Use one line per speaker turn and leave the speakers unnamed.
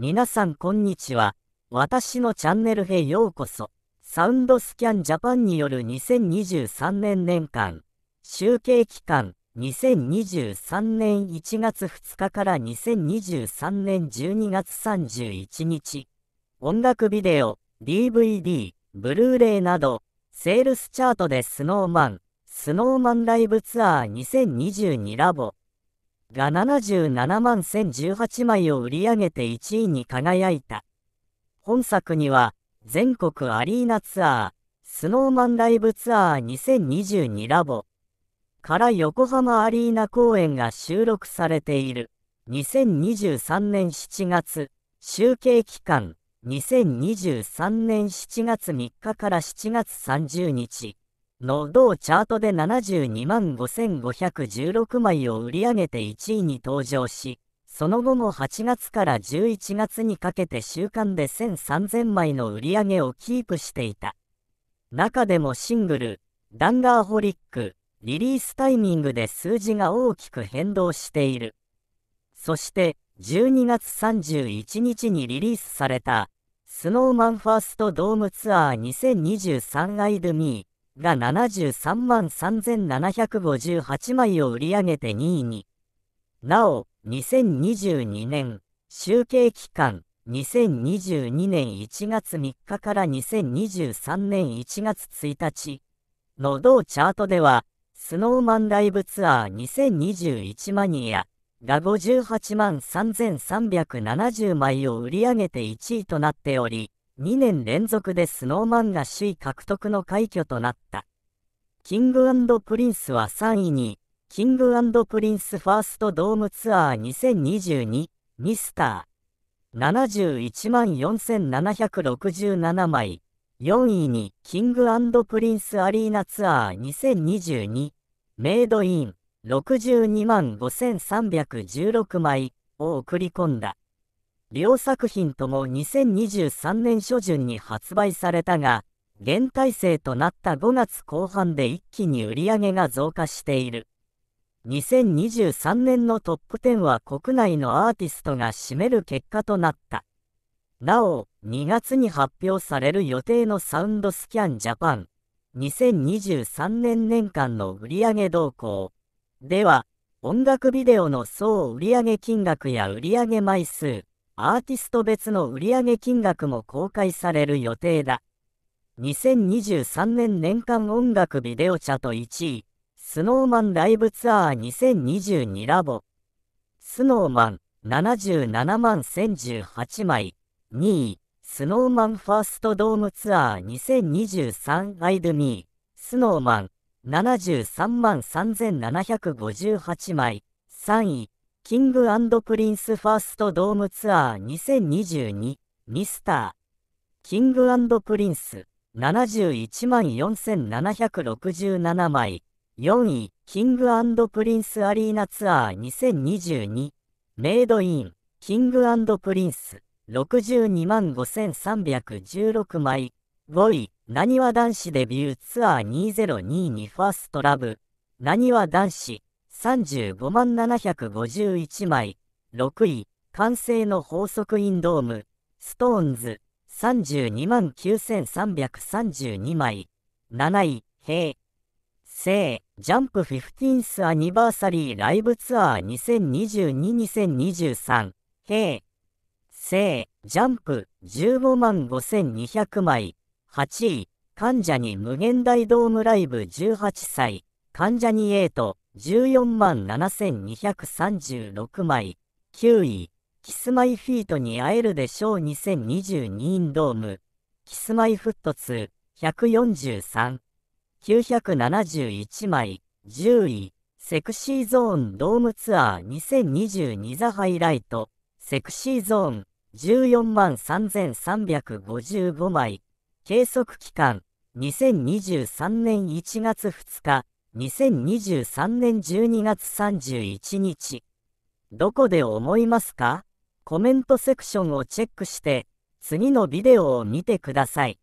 皆さんこんにちは。私のチャンネルへようこそ。サウンドスキャンジャパンによる2023年年間、集計期間、2023年1月2日から2023年12月31日、音楽ビデオ、DVD、ブルーレイなど、セールスチャートでスノーマン、スノーマンライブツアー2022ラボ、が77万1018枚を売り上げて1位に輝いた。本作には、全国アリーナツアー、スノーマンライブツアー2022ラボから横浜アリーナ公演が収録されている。2023年7月、集計期間、2023年7月3日から7月30日。の同チャートで72万5516枚を売り上げて1位に登場し、その後も8月から11月にかけて週間で1 3 0 0 0枚の売り上げをキープしていた。中でもシングル、ダンガーホリック、リリースタイミングで数字が大きく変動している。そして、12月31日にリリースされた、スノーマンファーストドームツアー2 0 2 3イ・ド・ミー。が73万3758枚を売り上げて2位に。なお、2022年、集計期間、2022年1月3日から2023年1月1日の同チャートでは、スノーマンライブツアー2021マニアが58万3370枚を売り上げて1位となっており、2年連続でスノーマンが首位獲得の快挙となった。キングプリンスは3位に、キングプリンスファーストドームツアー2022ミスター71万4767枚。4位にキングプリンスアリーナツアー2022メイドイン62万5316枚を送り込んだ。両作品とも2023年初旬に発売されたが、現体制となった5月後半で一気に売り上げが増加している。2023年のトップ10は国内のアーティストが占める結果となった。なお、2月に発表される予定のサウンドスキャンジャパン2023年年間の売上動向では、音楽ビデオの総売上金額や売上枚数、アーティスト別の売上金額も公開される予定だ。2023年年間音楽ビデオチャート1位、スノーマンライブツアー2022ラボ。スノーマン77万1018枚、2位、スノーマンファーストドームツアー2023アイドミー、スノーマン73万3758枚、3位、キングプリンスファーストドームツアー2022ミスターキングプリンス71万4767枚4位キングプリンスアリーナツアー2022メイドインキングプリンス62万5316枚5位なにわ男子デビューツアー2022ファーストラブなにわ男子35万751枚、6位、完成の法則インドーム、ストーンズ、32万9332枚、7位、平、聖、ジャンプ 15th アニバーサリーライブツアー2022-2023、平、聖、ジャンプ15万5200枚、8位、関ジャニ無限大ドームライブ18歳、関ジャニ8、14万7236枚、9位、キスマイフィートに会えるでしょう2022インドーム、キスマイフット2、143、971枚、10位、セクシーゾーンドームツアー2022ザハイライト、セクシーゾーン、14万3355枚、計測期間、2023年1月2日、2023年12月31日。どこで思いますかコメントセクションをチェックして、次のビデオを見てください。